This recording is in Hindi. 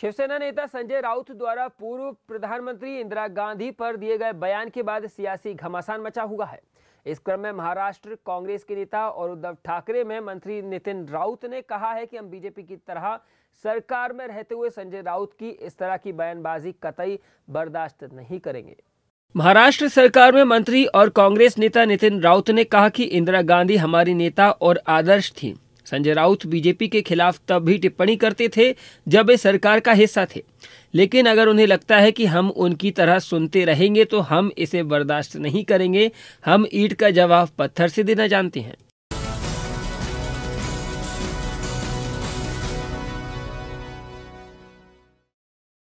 शिवसेना नेता संजय राउत द्वारा पूर्व प्रधानमंत्री इंदिरा गांधी पर दिए गए बयान के बाद सियासी घमासान मचा हुआ है इस क्रम में महाराष्ट्र कांग्रेस के नेता और उद्धव ठाकरे में मंत्री नितिन राउत ने कहा है कि हम बीजेपी की तरह सरकार में रहते हुए संजय राउत की इस तरह की बयानबाजी कतई बर्दाश्त नहीं करेंगे महाराष्ट्र सरकार में मंत्री और कांग्रेस नेता नितिन राउत ने कहा कि इंदिरा गांधी हमारी नेता और आदर्श थी संजय राउत बीजेपी के खिलाफ तब भी टिप्पणी करते थे जब वे सरकार का हिस्सा थे लेकिन अगर उन्हें लगता है कि हम उनकी तरह सुनते रहेंगे तो हम इसे बर्दाश्त नहीं करेंगे हम ईट का जवाब पत्थर से देना जानते हैं